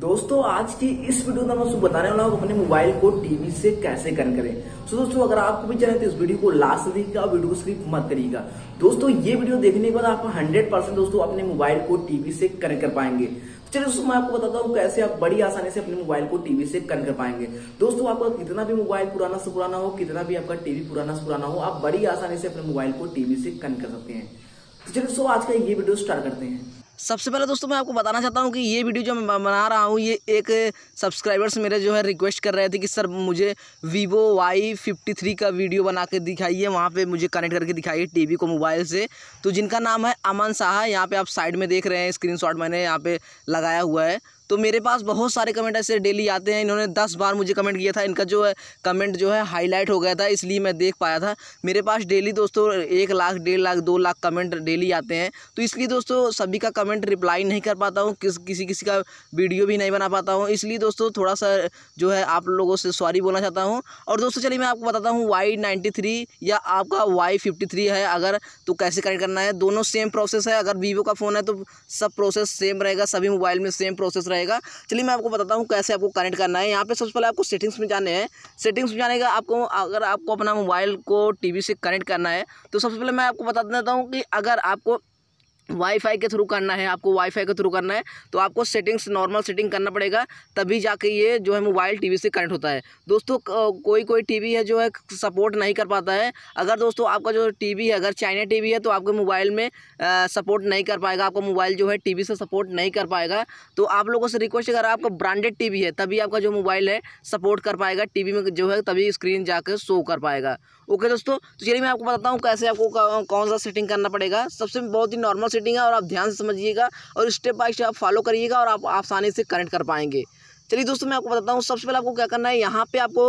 दोस्तों आज की इस वीडियो में मैं बताने वाला हूँ अपने मोबाइल को टीवी से कैसे कनेक्ट करें सो तो दोस्तों अगर आपको भी चाहे तो इस वीडियो को लास्ट देखिएगा का वीडियो को मत करिएगा दोस्तों ये वीडियो देखने के बाद आप 100 परसेंट दोस्तों अपने मोबाइल को टीवी से कनेक्ट कर पाएंगे तो चलिए दोस्तों मैं आपको बताता हूँ कैसे आप बड़ी आसानी से अपने मोबाइल को टीवी से कनेक्ट कर पाएंगे दोस्तों आपका कितना भी मोबाइल पुराना से पुराना हो कितना भी आपका टीवी पुराना से पुराना हो आप बड़ी आसानी से अपने मोबाइल को टीवी से कनेक्ट कर सकते हैं तो चलिए दोस्तों आज का ये वीडियो स्टार्ट करते हैं सबसे पहले दोस्तों मैं आपको बताना चाहता हूँ कि ये वीडियो जो मैं बना रहा हूँ ये एक सब्सक्राइबर्स मेरे जो है रिक्वेस्ट कर रहे थे कि सर मुझे वीवो वाई फिफ्टी थ्री का वीडियो बना के दिखाइए वहाँ पे मुझे कनेक्ट करके दिखाइए टीवी को मोबाइल से तो जिनका नाम है अमन शाह यहाँ पे आप साइड में देख रहे हैं स्क्रीन मैंने यहाँ पर लगाया हुआ है तो मेरे पास बहुत सारे कमेंट ऐसे डेली आते हैं इन्होंने दस बार मुझे कमेंट किया था इनका जो है कमेंट जो है हाईलाइट हो गया था इसलिए मैं देख पाया था मेरे पास डेली दोस्तों एक लाख डेढ़ लाख दो लाख कमेंट डेली आते हैं तो इसलिए दोस्तों सभी का कमेंट रिप्लाई नहीं कर पाता हूँ किस किसी किसी का वीडियो भी नहीं बना पाता हूँ इसलिए दोस्तों थोड़ा सा जो है आप लोगों से सॉरी बोलना चाहता हूँ और दोस्तों चलिए मैं आपको बताता हूँ वाई नाइन्टी थ्री या आपका वाई फिफ्टी थ्री है अगर तो कैसे कनेक्ट करना है दोनों सेम प्रोसेस है अगर वीवो का फ़ोन है तो सब प्रोसेस सेम रहेगा सभी मोबाइल में सेम प्रोसेस रहेगा रहेगा चलिए मैं आपको बताता हूँ कैसे आपको कनेक्ट करना है यहाँ पे सबसे पहले आपको सेटिंग्स में जाने हैं सेटिंग्स में जाने का आपको अगर आपको अपना मोबाइल को टीवी से कनेक्ट करना है तो सबसे पहले मैं आपको बता देता हूँ कि अगर आपको वाईफाई के थ्रू करना है आपको वाईफाई के थ्रू करना है तो आपको सेटिंग्स नॉर्मल सेटिंग करना पड़ेगा तभी जाके ये जो है मोबाइल टीवी से कनेक्ट होता है दोस्तों कोई कोई टीवी है जो है सपोर्ट नहीं कर पाता है अगर दोस्तों आपका जो टीवी है अगर चाइना टीवी है तो आपके मोबाइल में आ, सपोर्ट नहीं कर पाएगा आपका मोबाइल जो है टी से सपोर्ट नहीं कर पाएगा तो आप लोगों से रिक्वेस्ट अगर आपका ब्रांडेड टी है तभी आपका जो मोबाइल है सपोर्ट कर पाएगा टी में जो है तभी स्क्रीन जा शो कर पाएगा ओके दोस्तों तो चलिए मैं आपको बताता हूँ कैसे आपको कौन सा सेटिंग करना पड़ेगा सबसे बहुत ही नॉर्मल सेटिंग है और आप ध्यान से समझिएगा और स्टेप बाय स्टेप आप फॉलो करिएगा और आप आसानी से कनेक्ट कर पाएंगे चलिए दोस्तों मैं आपको बताता हूँ सबसे पहले आपको क्या करना है यहाँ पे आपको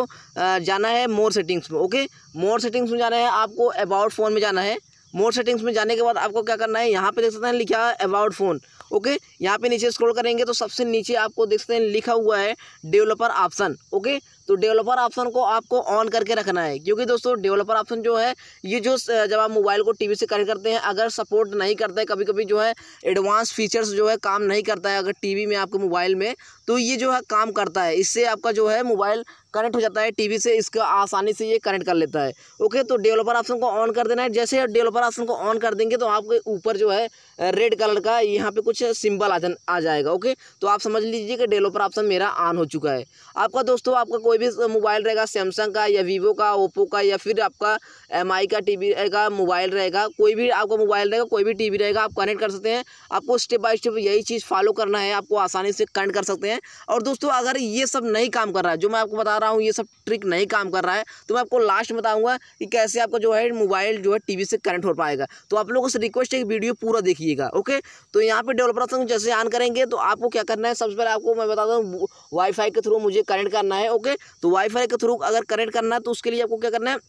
जाना है मोर सेटिंग्स में ओके मोर सेटिंग्स में जाना है आपको अबाउट फ़ोन में जाना है मोर सेटिंग्स में जाने के बाद आपको क्या करना है यहाँ पे देख सकते हैं लिखा है अबाउट फ़ोन ओके यहाँ पे नीचे स्क्रॉल करेंगे तो सबसे नीचे आपको देख सकते हैं लिखा हुआ है डेवलपर ऑप्शन ओके तो डेवलपर ऑप्शन को आपको ऑन करके रखना है क्योंकि दोस्तों डेवलपर ऑप्शन जो है ये जो जब आप मोबाइल को टीवी से कनेक्ट करते हैं अगर सपोर्ट नहीं करता है कभी कभी जो है एडवांस फीचर्स जो है काम नहीं करता है अगर टीवी में आपके मोबाइल में तो ये जो है काम करता है इससे आपका जो है मोबाइल कनेक्ट हो जाता है टीवी से इसका आसानी से ये कनेक्ट कर लेता है ओके तो डेवलपर ऑप्शन को ऑन कर देना है जैसे डेवलपर ऑप्शन को ऑन कर देंगे तो आपके ऊपर जो है रेड कलर का यहाँ पे कुछ सिंबल आ, आ जाएगा ओके तो आप समझ लीजिए कि डेवलपर ऑप्शन मेरा ऑन हो चुका है आपका दोस्तों आपका कोई भी मोबाइल रहेगा सैमसंग का या वीवो का ओप्पो का या फिर आपका एम का टी का मोबाइल रहेगा कोई भी आपका मोबाइल रहेगा कोई भी टी रहेगा आप कनेक्ट कर सकते हैं आपको स्टेप बाई स्टेप यही चीज़ फॉलो करना है आपको आसानी से कनेक्ट कर सकते हैं और दोस्तों अगर ये सब नहीं काम कर रहा है जो मैं आपको बता रहा हूँ ये सब ट्रिक नहीं काम कर रहा है तो मैं आपको लास्ट बताऊँगा कि कैसे आपका जो है मोबाइल जो है टी से कनेक्ट हो पाएगा तो आप लोगों से रिक्वेस्ट है कि वीडियो पूरा देखिए कीजिएगा ओके तो यहाँ पे डेवलपर ऑप्शन जैसे ऑन करेंगे तो आपको क्या करना है सबसे पहले आपको मैं बता दूँ वाईफाई के थ्रू मुझे कनेक्ट करना है ओके तो वाईफाई के थ्रू अगर कनेक्ट करना है तो उसके लिए आपको क्या करना है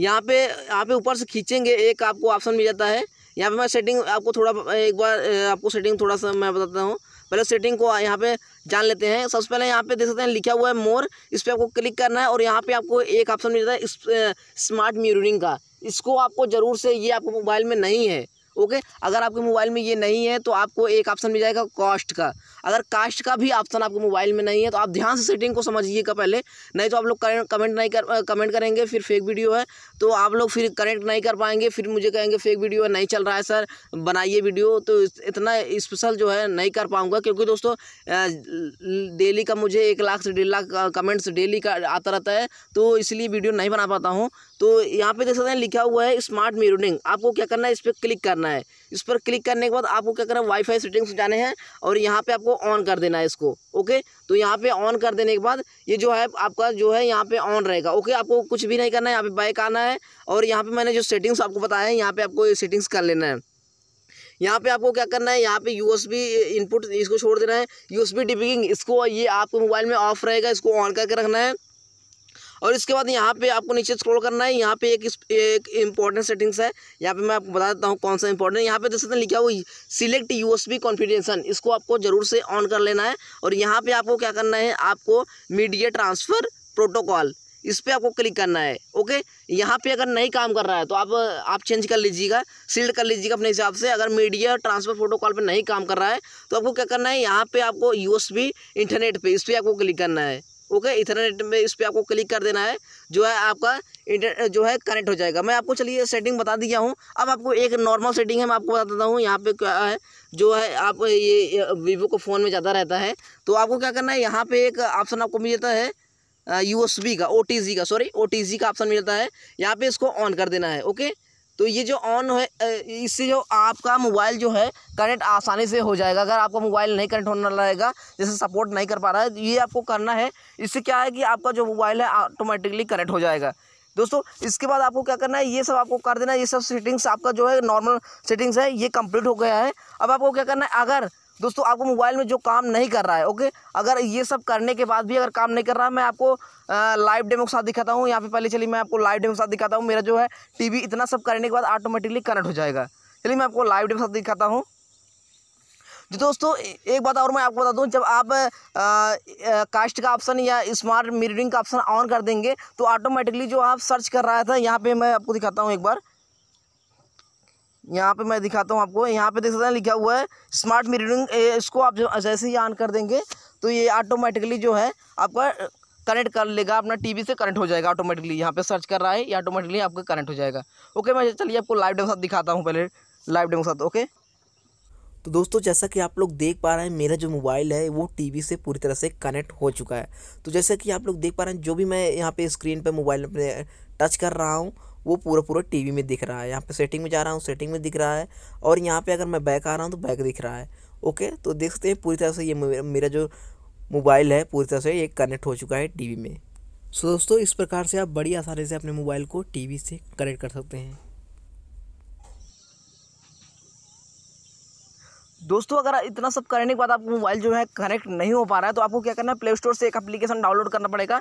यहाँ पे यहाँ पे ऊपर से खींचेंगे एक आपको ऑप्शन मिल जाता है यहाँ पे मैं सेटिंग आपको थोड़ा एक बार आपको सेटिंग थोड़ा सा मैं बताता हूँ पहले सेटिंग को यहाँ पे जान लेते हैं सबसे पहले यहाँ पे देख सकते हैं लिखा हुआ है मोर इस पर आपको क्लिक करना है और यहाँ पे आपको एक ऑप्शन मिल जाता है स्मार्ट म्यूरिंग का इसको आपको ज़रूर से ये आपको मोबाइल में नहीं है ओके अगर आपके मोबाइल में ये नहीं है तो आपको एक ऑप्शन मिल जाएगा कॉस्ट का अगर कास्ट का भी ऑप्शन आपके मोबाइल में नहीं है तो आप ध्यान से सेटिंग को समझिएगा पहले नहीं तो आप लोग कमेंट नहीं कर कमेंट करेंगे फिर फेक वीडियो है तो आप लोग फिर कनेक्ट नहीं कर पाएंगे फिर मुझे कहेंगे फेक वीडियो है नहीं चल रहा है सर बनाइए वीडियो तो इतना स्पेशल जो है नहीं कर पाऊँगा क्योंकि दोस्तों डेली का मुझे एक लाख से डेढ़ लाख कमेंट्स डेली का आता रहता है तो इसलिए वीडियो नहीं बना पाता हूँ तो यहाँ पर देख सकते हैं लिखा हुआ है स्मार्ट म्यूरिंग आपको क्या करना है इस पर क्लिक करना है करना है इस पर क्लिक करने के बाद आपको क्या करना है वाईफाई सेटिंग्स जाने हैं और यहाँ पे आपको ऑन कर देना है इसको ओके तो यहाँ पे ऑन कर देने के बाद ये जो है आपका जो है यहाँ पे ऑन रहेगा ओके आपको कुछ भी नहीं करना है यहाँ पे बाइक आना है और यहाँ पे मैंने जो सेटिंग्स आपको बताया है यहाँ पे आपको सेटिंग्स कर लेना है यहाँ पे आपको क्या करना है यहाँ पे यूएसबी इनपुट इसको छोड़ देना है यूएसबी डिबिगिंग इसको ये आपके मोबाइल में ऑफ रहेगा इसको ऑन करके रखना है और इसके बाद यहाँ पे आपको नीचे स्क्रॉल करना है यहाँ पे एक एक इंपॉर्टेंट सेटिंग्स है यहाँ पे मैं आपको बता देता हूँ कौन सा इंपॉर्टेंट यहाँ पे देख सकते हैं लिखा हुआ सिलेक्ट यू एस कॉन्फिडेंसन इसको आपको ज़रूर से ऑन कर लेना है और यहाँ पर आपको क्या करना है आपको मीडिया ट्रांसफ़र प्रोटोकॉल इस पर आपको क्लिक करना है ओके यहाँ पे अगर नहीं काम कर रहा है तो आप आप चेंज कर लीजिएगा सील्ड कर लीजिएगा अपने हिसाब से अगर मीडिया ट्रांसफर प्रोटोकॉल पे नहीं काम कर रहा है तो आपको क्या करना है यहाँ पे आपको यूएसबी इंटरनेट पे इस पर आपको क्लिक करना है ओके इथरनेट में इस पर आपको क्लिक कर देना है जो है आपका इंटरनेट जो है कनेक्ट हो जाएगा मैं आपको चलिए सेटिंग बता दिया हूँ अब आपको एक नॉर्मल सेटिंग है मैं आपको बता देता हूँ यहाँ पे क्या है जो है आप ये वीवो को फ़ोन में ज़्यादा रहता है तो आपको क्या करना है यहाँ पे एक ऑप्शन आपको मिल जाता है यू का ओ का सॉरी ओ का ऑप्शन मिल जाता है यहाँ पे इसको ऑन कर देना है ओके तो ये जो ऑन है इससे जो आपका मोबाइल जो है कनेक्ट आसानी से हो जाएगा अगर आपका मोबाइल नहीं कनेक्ट होने रहेगा जैसे सपोर्ट नहीं कर पा रहा है तो ये आपको करना है इससे क्या है कि आपका जो मोबाइल है ऑटोमेटिकली कनेक्ट हो जाएगा दोस्तों इसके बाद आपको क्या करना है ये सब आपको कर देना है ये सब सेटिंग्स आपका जो है नॉर्मल सेटिंग्स है ये कंप्लीट हो गया है अब आपको क्या करना है अगर दोस्तों आपको मोबाइल में जो काम नहीं कर रहा है ओके अगर ये सब करने के बाद भी अगर काम नहीं कर रहा है मैं आपको लाइव डेमो के साथ दिखाता हूँ यहाँ पे पहले चलिए मैं आपको लाइव डेमो के साथ दिखाता हूँ मेरा जो है टीवी इतना सब करने के बाद ऑटोमेटिकली कनेक्ट हो जाएगा चलिए मैं आपको लाइव डेमो के साथ दिखाता हूँ जी दोस्तों एक बात और मैं आपको बता दूं जब आप कास्ट का ऑप्शन या स्मार्ट मीटरिंग का ऑप्शन ऑन कर देंगे तो ऑटोमेटिकली जो आप सर्च कर रहा था यहाँ पे मैं आपको दिखाता हूँ एक बार यहाँ पे मैं दिखाता हूँ आपको यहाँ पे देख सकते हैं लिखा हुआ है स्मार्ट मीटरिंग इसको आप जब जैसे ही ऑन कर देंगे तो ये ऑटोमेटिकली जो है आपका कनेक्ट कर लेगा अपना टीवी से कनेक्ट हो जाएगा ऑटोमेटिकली यहाँ पे सर्च कर रहा है ये ऑटोमेटिकली आपका कनेक्ट हो जाएगा ओके मैं चलिए आपको लाइव डेमो साथ दिखाता हूँ पहले लाइव डेमो साथ ओके तो दोस्तों जैसा कि आप लोग देख पा रहे हैं मेरा जो मोबाइल है वो टीवी से पूरी तरह से कनेक्ट हो चुका है तो जैसा कि आप लोग देख पा रहे हैं जो भी मैं यहाँ पे स्क्रीन पे मोबाइल अपने टच कर रहा हूँ वो पूरा पूरा टीवी में दिख रहा है यहाँ पे सेटिंग में जा रहा हूँ सेटिंग में दिख रहा है और यहाँ पे अगर मैं बैक आ रहा हूँ तो बैक दिख रहा है ओके तो देख सकते हैं पूरी तरह से ये मेरा जो मोबाइल है पूरी तरह से ये कनेक्ट हो चुका है टी में सो दोस्तों इस प्रकार से आप बड़ी आसानी से अपने मोबाइल को टी से कनेक्ट कर सकते हैं दोस्तों अगर इतना सब करने के बाद आपको मोबाइल जो है कनेक्ट नहीं हो पा रहा है तो आपको क्या करना है प्ले स्टोर से एक एप्लीकेशन डाउनलोड करना पड़ेगा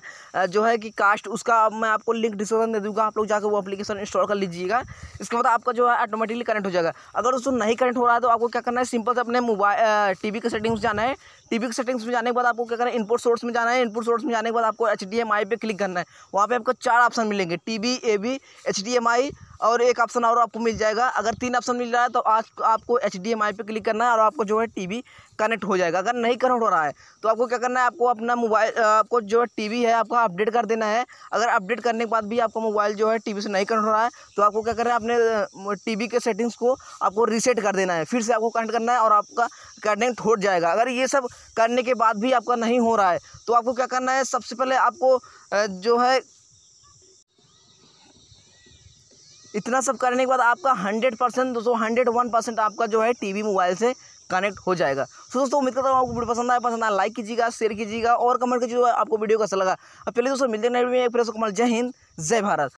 जो है कि कास्ट उसका मैं आपको लिंक डिस्क्रिप्शन दे दूंगा आप लोग जाकर वो एप्लीकेशन इंस्टॉल कर लीजिएगा इसके बाद आपका जो है ऑटोमेटिकली कनेक्ट हो जाएगा अगर उसको नहीं कनेक्ट हो रहा है तो आपको क्या करना है सिंपल से अपने मोबाइल टी के सेटिंग्स जाना है टी के सेटिंग्स में जाने के बाद आपको क्या करना है इनपुट सोर्स में जाना है इनपुट सोर्स में जाने के बाद आपको H D M I click करना है वहाँ पर आपको चार ऑप्शन मिलेंगे T B A B H D M I और एक ऑप्शन और आपको मिल जाएगा अगर तीन ऑप्शन मिल रहा है तो आज आपको एच डी एम आई पे क्लिक करना है और आपको जो है टीवी कनेक्ट हो जाएगा अगर नहीं कनेक्ट हो रहा है तो आपको क्या करना है आपको अपना मोबाइल आपको जो है वी है आपका अपडेट कर देना है अगर अपडेट करने के बाद भी आपका मोबाइल जो है वी से नहीं कनेक्ट हो रहा है तो आपको क्या करना है अपने वी के सेटिंग्स को आपको रीसेट कर देना है फिर से आपको कनेक्ट करना है और आपका कनेक्ट हो जाएगा अगर ये सब करने के बाद भी आपका नहीं हो रहा है तो आपको क्या करना है सबसे पहले आपको जो है इतना सब करने के बाद आपका हंड्रेड परसेंट दोस्तों हंड्रेड वन परसेंट आपका जो है टीवी मोबाइल से कनेक्ट हो जाएगा सो दोस्तों उम्मीद करता हूँ आपको वीडियो पसंद आया पसंद आया लाइक कीजिएगा शेयर कीजिएगा और कमेंट कीजिएगा आपको वीडियो कैसा लगा अब पहले दोस्तों मिलते हैं फिर कमल जय हिंद जय भारत